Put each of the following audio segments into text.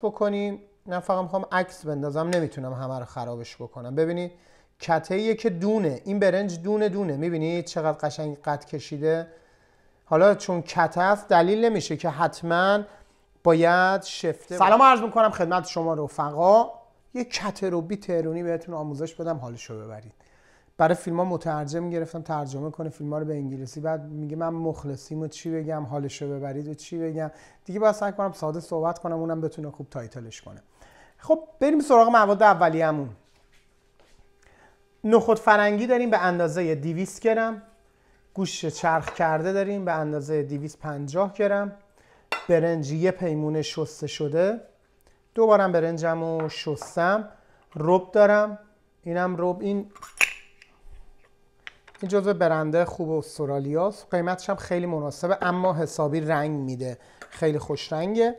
بکنیم نه فقط میخوام عکس بندازم نمیتونم همه رو خرابش بکنم ببینید کته که دونه این برنج دونه دونه میبینید چقدر قشنگ قد کشیده حالا چون کته است دلیل نمیشه که حتما باید شفته سلام عرض میکنم خدمت شما رفقا یه کته رو بی تهرونی بهتون آموزش بدم حالشو ببرید برای فیلم ها مترجم گرفتم ترجمه کنه فیلم ها رو به انگلیسی بعد میگه من مخلصیم و چی بگم رو ببرید و چی بگم دیگه باید سعی کنم ساده صحبت کنم اونم بتونه خوب تایتلش کنه خب بریم سراغ مواد اولیه‌مون نخود فرنگی داریم به اندازه 200 گرم گوشت چرخ کرده داریم به اندازه 250 گرم برنج یه پیمونه شسته شده دوبارم برنجم رو شستم رب دارم اینم رب این این جزو برنده خوب استرالیاست قیمتش هم خیلی مناسبه اما حسابی رنگ میده خیلی خوش رنگه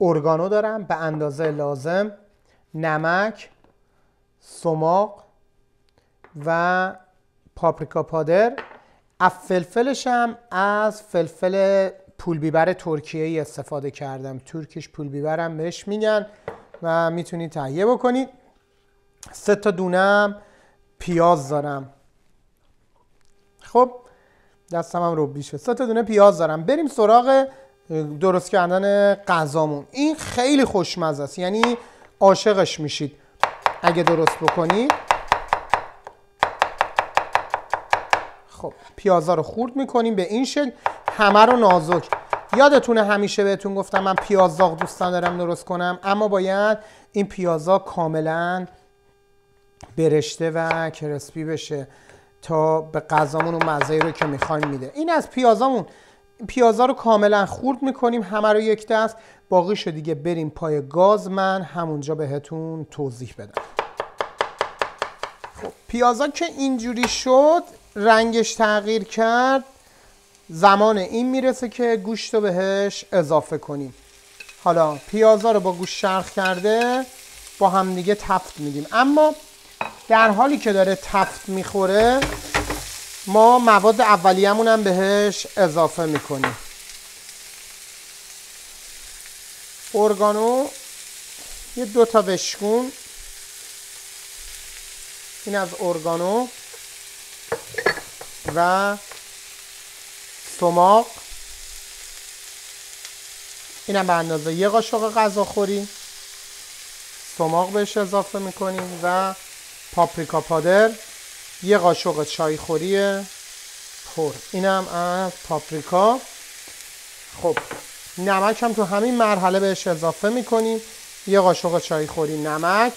ارگانو دارم به اندازه لازم نمک سماق و پاپریکا پادر از فلفلش هم از فلفل پول بیبر ترکیه ای استفاده کردم ترکیش پول هم بهش میگن و میتونید تهیه بکنید سه تا دونم پیاز دارم خب دستم هم رو بیشه سه تا دونه پیاز دارم بریم سراغ درست کردن غذامون این خیلی خوشمزه است یعنی عاشقش میشید اگه درست بکنید خب پیازا رو خورد میکنیم به این شکل همه رو نازک یادتونه همیشه بهتون گفتم من پیاز دوست دوستان دارم درست کنم اما باید این پیازا کاملا برشته و کرسپی بشه تا به غذامون و مزه رو که میخوایم میده این از پیازامون پیازا رو کاملا خورد میکنیم همه رو یک دست باقی شو دیگه بریم پای گاز من همونجا بهتون توضیح بدم خب پیازا که اینجوری شد رنگش تغییر کرد زمان این میرسه که گوشت رو بهش اضافه کنیم حالا پیازا رو با گوشت شرخ کرده با هم دیگه تفت میدیم اما در حالی که داره تفت میخوره ما مواد اولیه‌مون هم بهش اضافه میکنیم ارگانو یه دو تا بشکون این از ارگانو و سماق هم به اندازه یه قاشق غذا سماق بهش اضافه میکنیم و پاپریکا پادر یه قاشق چایخوری پر اینم از پاپریکا خب نمک هم تو همین مرحله بهش اضافه میکنیم یه قاشق چایخوری نمک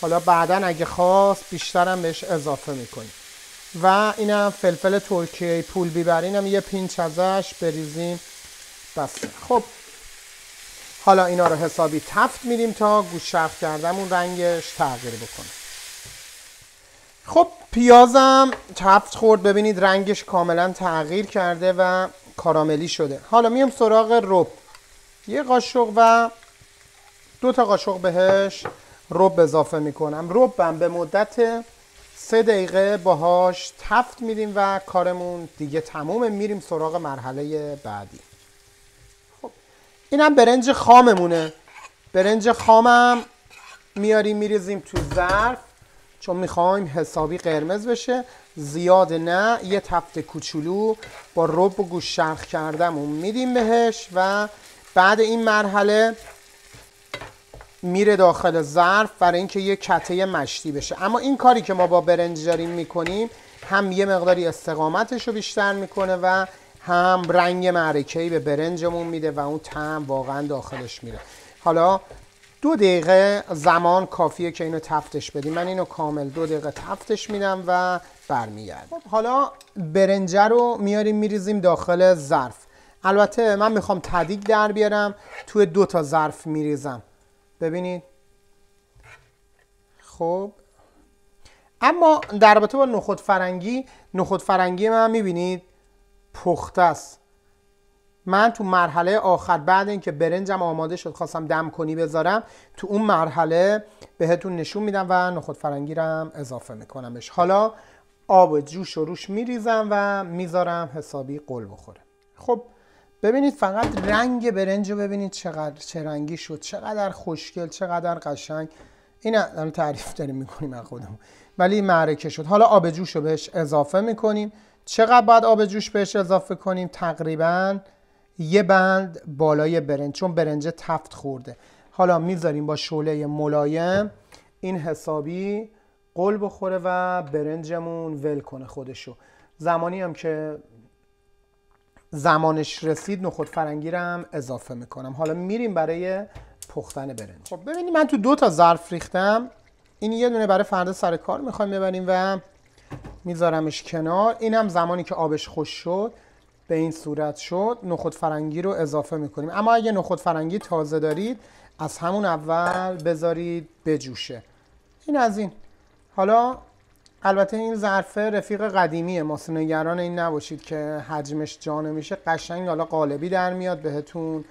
حالا بعدا اگه خواست بیشترم بهش اضافه میکنیم و اینم فلفل ترکیه پول هم یه پینچ ازش بریزیم بس خب حالا اینا رو حسابی تفت میدیم تا گوشت کردمون رنگش تغییر بکنه خب پیازم تفت خورد ببینید رنگش کاملا تغییر کرده و کاراملی شده حالا میام سراغ رب یه قاشق و دو تا قاشق بهش رب اضافه میکنم ربم به مدت سه دقیقه باهاش تفت میدیم و کارمون دیگه تمومه میریم سراغ مرحله بعدی خب اینم برنج خاممونه برنج خامم میاریم میریزیم تو ظرف چون میخوایم حسابی قرمز بشه زیاد نه یه تفت کوچولو با رب و گوش شرخ میدیم بهش و بعد این مرحله میره داخل ظرف برای اینکه یه کته مشتی بشه اما این کاری که ما با برنج داریم میکنیم هم یه مقداری استقامتش رو بیشتر میکنه و هم رنگ معرکهی به برنجمون میده و اون تعم واقعا داخلش میره حالا دو دقیقه زمان کافیه که اینو تفتش بدیم من اینو کامل دو دقیقه تفتش میدم و برمیگردم خب، حالا برنجه رو میاریم میریزیم داخل ظرف البته من میخوام تدیگ در بیارم توی دو تا ظرف میریزم ببینید خب اما در رابطه با نخود فرنگی نخود فرنگی من میبینید پخته است من تو مرحله آخر بعد اینکه برنجم آماده شد خواستم دم کنی بذارم تو اون مرحله بهتون نشون میدم و نخود فرنگیرم اضافه میکنمش حالا آب جوش و روش میریزم و میذارم حسابی قل بخوره خب ببینید فقط رنگ برنج رو ببینید چقدر چه رنگی شد چقدر خوشگل چقدر قشنگ این الان تعریف داریم میکنیم از خودمون ولی معرکه شد حالا آب جوش رو بهش اضافه میکنیم چقدر باید آب جوش بهش اضافه کنیم تقریباً یه بند بالای برنج چون برنج تفت خورده حالا میذاریم با شعله ملایم این حسابی قل بخوره و برنجمون ول کنه خودشو زمانی هم که زمانش رسید نخود فرنگی اضافه میکنم حالا میریم برای پختن برنج خب ببینید من تو دو تا ظرف ریختم این یه دونه برای فردا سر کار میخوایم ببریم و میذارمش کنار این هم زمانی که آبش خوش شد به این صورت شد نخود فرنگی رو اضافه میکنیم اما اگه نخود فرنگی تازه دارید از همون اول بذارید بجوشه این از این حالا البته این ظرفه رفیق قدیمیه نگران این نباشید که حجمش جا نمیشه قشنگ حالا قالبی در میاد بهتون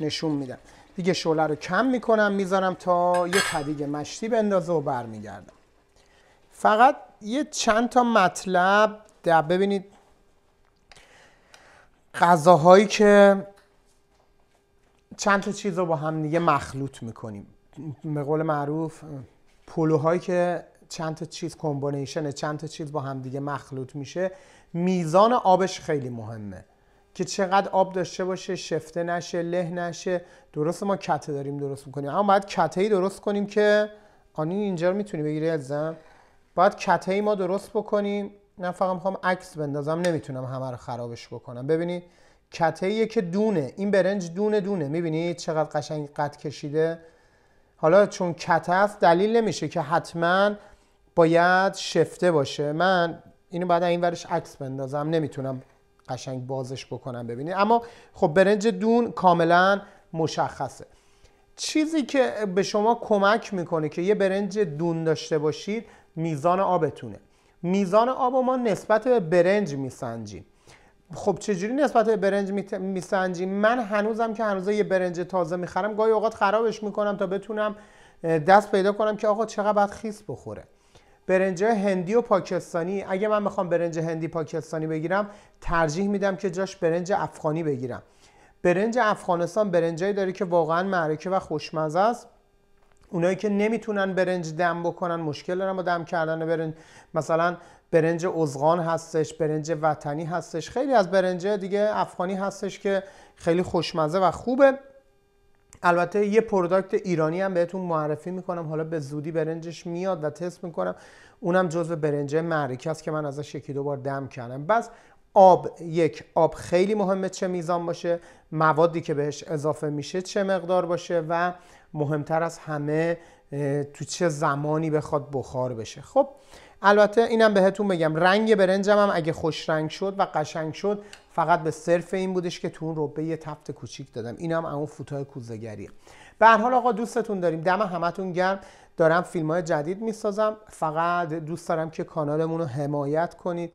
نشون میدم دیگه شعله رو کم میکنم میذارم تا یه تدیگ مشتی بندازه و برمیگردم فقط یه چند تا مطلب در ببینید غذاهایی که چند تا چیز رو با هم دیگه مخلوط میکنیم به قول معروف پلوهایی که چند تا چیز کمبینیشن چند تا چیز با هم دیگه مخلوط میشه میزان آبش خیلی مهمه که چقدر آب داشته باشه شفته نشه له نشه درست ما کته داریم درست میکنیم اما باید کته درست کنیم که آنی اینجا رو میتونی بگیری ازم باید کته ما درست بکنیم نه فقط میخوام عکس بندازم نمیتونم همه رو خرابش بکنم ببینید کته که دونه این برنج دونه دونه میبینید چقدر قشنگ قد کشیده حالا چون کته است دلیل نمیشه که حتما باید شفته باشه من اینو بعد این ورش عکس بندازم نمیتونم قشنگ بازش بکنم ببینید اما خب برنج دون کاملا مشخصه چیزی که به شما کمک میکنه که یه برنج دون داشته باشید میزان آبتونه میزان آب ما نسبت به برنج میسنجیم خب چجوری نسبت به برنج میسنجیم من هنوزم که هنوز یه برنج تازه میخرم گاهی اوقات خرابش میکنم تا بتونم دست پیدا کنم که آقا چقدر باید خیس بخوره برنج هندی و پاکستانی اگه من میخوام برنج هندی پاکستانی بگیرم ترجیح میدم که جاش برنج افغانی بگیرم برنج افغانستان برنجایی داره که واقعا معرکه و خوشمزه است اونایی که نمیتونن برنج دم بکنن مشکل دارن با دم کردن برنج مثلا برنج ازغان هستش برنج وطنی هستش خیلی از برنج دیگه افغانی هستش که خیلی خوشمزه و خوبه البته یه پروداکت ایرانی هم بهتون معرفی میکنم حالا به زودی برنجش میاد و تست میکنم اونم جزو برنج معرکه است که من ازش یکی دو بار دم کردم بس آب یک آب خیلی مهمه چه میزان باشه موادی که بهش اضافه میشه چه مقدار باشه و مهمتر از همه تو چه زمانی بخواد بخار بشه خب البته اینم بهتون بگم رنگ برنجم هم اگه خوش رنگ شد و قشنگ شد فقط به صرف این بودش که تو اون ربه یه تفت کوچیک دادم اینم اون فوتای کوزگریه به هر حال آقا دوستتون داریم دم همتون گرم دارم فیلم های جدید میسازم فقط دوست دارم که کانالمون رو حمایت کنید